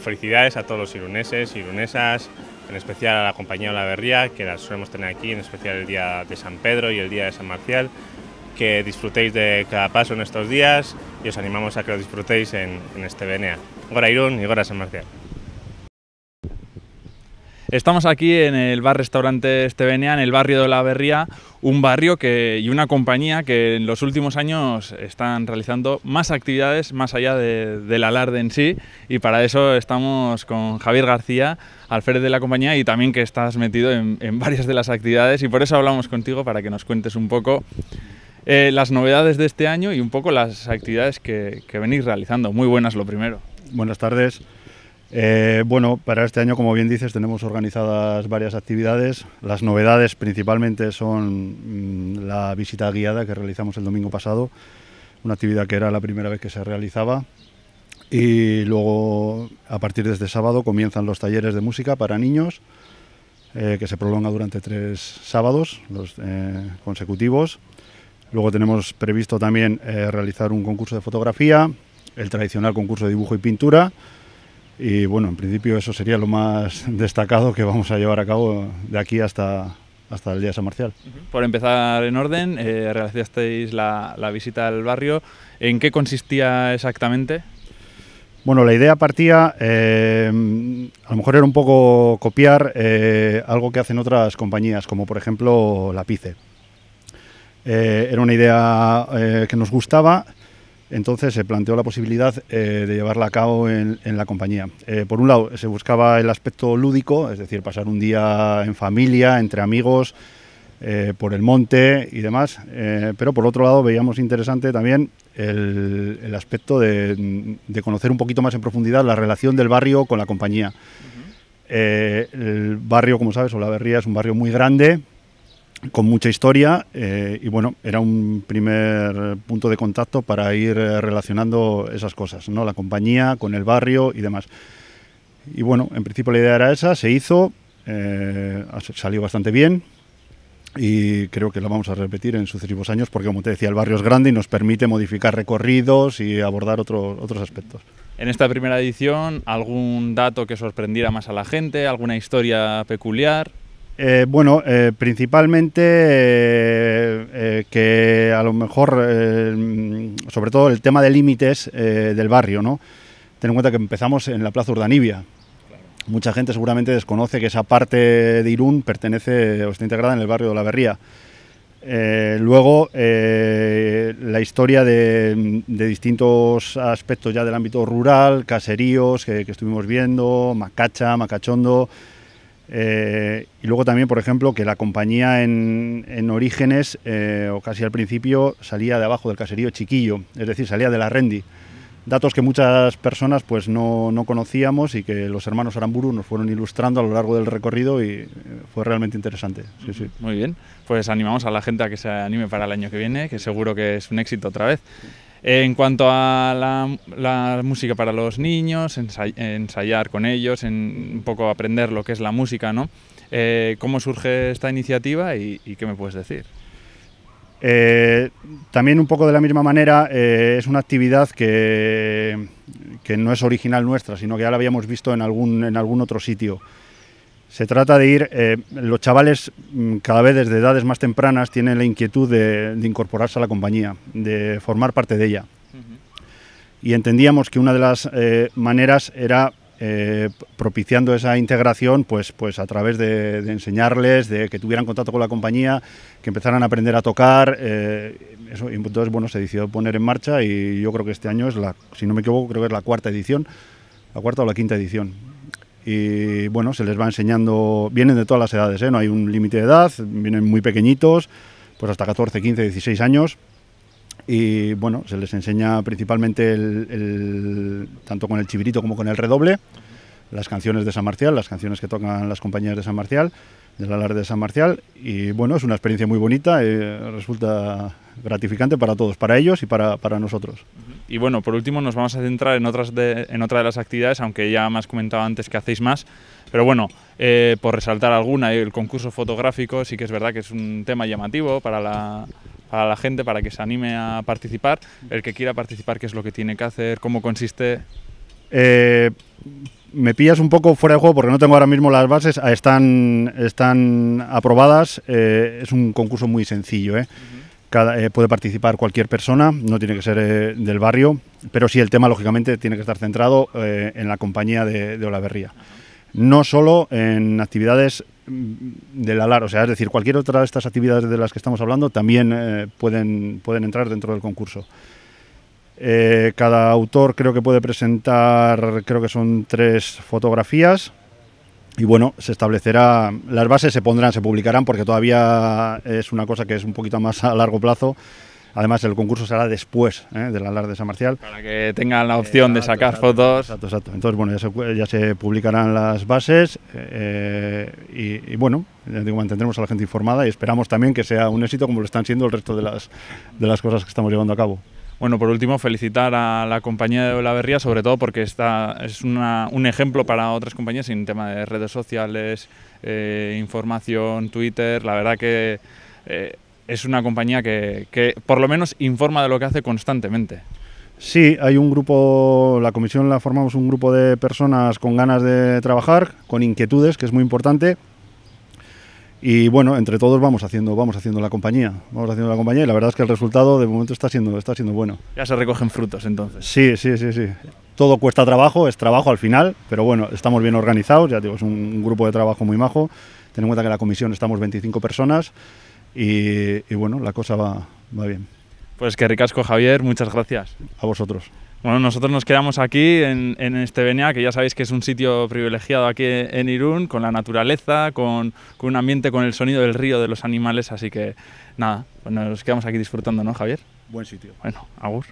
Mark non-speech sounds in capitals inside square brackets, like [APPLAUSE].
felicidades a todos los iruneses, irunesas, en especial a la compañía Berría, que las solemos tener aquí, en especial el día de San Pedro y el día de San Marcial. Que disfrutéis de cada paso en estos días y os animamos a que lo disfrutéis en, en este BNA. Gora Irún y Gora San Marcial. Estamos aquí en el bar-restaurante Estevenia, en el barrio de La Berría, un barrio que, y una compañía que en los últimos años están realizando más actividades más allá de, del alarde en sí. Y para eso estamos con Javier García, alférez de la compañía y también que estás metido en, varias de las actividades. Y por eso hablamos contigo para que nos cuentes un poco eh, las novedades de este año y un poco las actividades que venís realizando. Muy buenas, lo primero. Buenas tardes. Eh, bueno, para este año, como bien dices, tenemos organizadas varias actividades. Las novedades principalmente son mm, la visita guiada que realizamos el domingo pasado, una actividad que era la primera vez que se realizaba. Y luego, a partir de este sábado, comienzan los talleres de música para niños, eh, que se prolonga durante tres sábados eh, consecutivos. Luego tenemos previsto también realizar un concurso de fotografía, el tradicional concurso de dibujo y pintura, y bueno, en principio eso sería lo más [LAUGHS] destacado que vamos a llevar a cabo de aquí hasta, hasta el día de San Marcial. Por empezar en orden, eh, realizasteis la, visita al barrio. ¿En qué consistía exactamente? Bueno, la idea partía, eh, a lo mejor era un poco copiar eh, algo que hacen otras compañías, como por ejemplo la PICE. era una idea que nos gustaba entonces se planteó la posibilidad eh, de llevarla a cabo en, la compañía. Eh, por un lado, se buscaba el aspecto lúdico, es decir, pasar un día en familia, entre amigos, eh, por el monte y demás, pero por otro lado veíamos interesante también el, aspecto de, de, conocer un poquito más en profundidad la relación del barrio con la compañía. el barrio, como sabes, Olaverría es un barrio muy grande, con mucha historia eh, y bueno, era un primer punto de contacto para ir eh, relacionando esas cosas, ¿no? La compañía con el barrio y demás. Y bueno, en principio la idea era esa, se hizo, eh, salió bastante bien y creo que la vamos a repetir en sucesivos años porque, como te decía, el barrio es grande y nos permite modificar recorridos y abordar otros otros aspectos. En esta primera edición, ¿algún dato que sorprendiera más a la gente? ¿Alguna historia peculiar? Eh, bueno, eh, principalmente eh, que a lo mejor, mm, sobre todo el tema de límites del barrio, ¿no? Ten en cuenta que empezamos en la Plaza Urdanibia. Mucha gente seguramente desconoce que esa parte de Irún pertenece o está integrada en el barrio de La Berría. luego, la historia de, distintos aspectos ya del ámbito rural, caseríos que estuvimos viendo, Macacha, Macachondo, eh, y luego también, por ejemplo, que la compañía en, Orígenes, eh, o casi al principio, salía de abajo del caserío Chiquillo, es decir, salía de la Rendi. Datos que muchas personas pues no, conocíamos y que los hermanos Aramburu nos fueron ilustrando a lo largo del recorrido y eh, fue realmente interesante. Muy bien, pues animamos a la gente a que se anime para el año que viene, que seguro que es un éxito otra vez. En cuanto a la, música para los niños, ensayar con ellos, en, un poco aprender lo que es la música, eh, ¿Cómo surge esta iniciativa y, qué me puedes decir? Eh, también un poco de la misma manera, eh, es una actividad que, que, no es original nuestra, sino que ya la habíamos visto en algún otro sitio. Se trata de ir, eh, los chavales mm, cada vez desde edades más tempranas tienen la inquietud de, incorporarse a la compañía, de formar parte de ella. Y entendíamos que una de las eh, maneras era eh, propiciando esa integración pues, pues a través de, enseñarles, de que tuvieran contacto con la compañía, que empezaran a aprender a tocar. eso, entonces, bueno, se decidió poner en marcha y yo creo que este año es la, si no me equivoco, creo que es la cuarta edición, la cuarta o la quinta edición y bueno, se les va enseñando, vienen de todas las edades, ¿eh? no hay un límite de edad, vienen muy pequeñitos, pues hasta 14, 15, 16 años y bueno, se les enseña principalmente tanto con el chivirito como con el redoble, las canciones de San Marcial, las canciones que tocan las compañías de San Marcial, del alarde de San Marcial y bueno, es una experiencia muy bonita, eh, resulta gratificante para todos, para ellos y para, nosotros. Y bueno, por último nos vamos a centrar en, otras en otra de las actividades, aunque ya me has comentado antes que hacéis más, pero bueno, eh, por resaltar alguna, el concurso fotográfico sí que es verdad que es un tema llamativo para la, la gente, para que se anime a participar. El que quiera participar, ¿qué es lo que tiene que hacer? ¿Cómo consiste? Eh, me pillas un poco fuera de juego porque no tengo ahora mismo las bases. Están, están aprobadas. Eh, es un concurso muy sencillo. ¿eh? Eh, puede participar cualquier persona, no tiene que ser eh, del barrio, pero sí el tema, lógicamente, tiene que estar centrado eh, en la compañía de, de Olaverría. No solo en actividades mm, del alar, o sea, es decir, cualquier otra de estas actividades de las que estamos hablando también pueden, pueden entrar dentro del concurso. cada autor creo que puede presentar, creo que son tres fotografías, y bueno, se establecerá, las bases se pondrán, se publicarán porque todavía es una cosa que es un poquito más a largo plazo. Además, el concurso será después ¿eh? de la alar de San Marcial. Para que tengan la opción de sacar fotos. Exacto, exacto. Entonces, bueno, ya se, publicarán las bases eh, y, bueno, digo, mantendremos a la gente informada y esperamos también que sea un éxito como lo están siendo el resto de las, de las cosas que estamos llevando a cabo. Bueno, por último, felicitar a la compañía de Olaverría, sobre todo porque esta es un ejemplo para otras compañías en tema de redes sociales, eh, información, Twitter. La verdad que eh, es una compañía que, que por lo menos informa de lo que hace constantemente. Sí, hay un grupo, la comisión la formamos un grupo de personas con ganas de trabajar, con inquietudes, que es muy importante, y bueno, entre todos vamos haciendo, vamos haciendo la compañía, vamos haciendo la compañía y la verdad es que el resultado de momento está siendo, está bueno. Ya se recogen frutos entonces. Sí, sí, sí, sí. Todo cuesta trabajo, es trabajo al final, pero bueno, estamos bien organizados, ya digo, es un grupo de trabajo muy majo. Ten en cuenta que en la comisión estamos 25 personas y, bueno, la cosa va, va bien. Pues que ricasco Javier, muchas gracias. A vosotros. Bueno, nosotros nos quedamos aquí en, en Estevenia, que ya sabéis que es un sitio privilegiado aquí en Irún, con la naturaleza, con, un ambiente, con el sonido del río, de los animales, así que nada, pues nos quedamos aquí disfrutando, ¿no, Javier? Buen sitio. Bueno, agur.